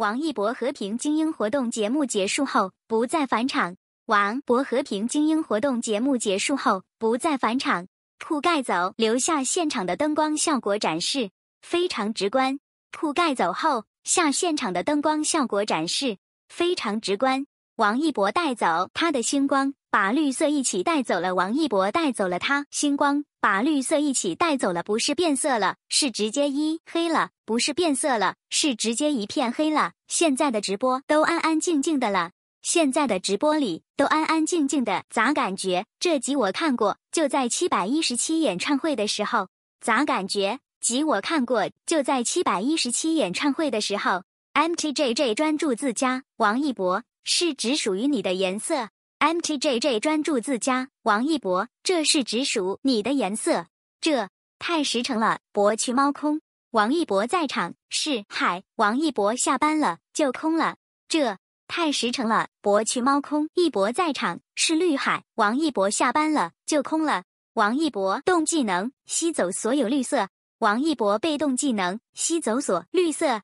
王一博《和平精英》活动节目结束后不再返场。王一博《和平精英》活动节目结束后不再返场。铺盖走，留下现场的灯光效果展示非常直观。铺盖走后，下现场的灯光效果展示非常直观。王一博带走他的星光。把绿色一起带走了，王一博带走了他星光。把绿色一起带走了，不是变色了，是直接一黑了。不是变色了，是直接一片黑了。现在的直播都安安静静的了。现在的直播里都安安静静的，咋感觉？这集我看过，就在七百一十七演唱会的时候。咋感觉？集我看过，就在七百一十七演唱会的时候。MTJJ 专注自家，王一博是只属于你的颜色。mtjj 专注自家，王一博，这是直属你的颜色，这太实诚了，博去猫空。王一博在场是海，王一博下班了就空了，这太实诚了，博去猫空。一博在场是绿海，王一博下班了就空了。王一博动技能吸走所有绿色，王一博被动技能吸走所绿色。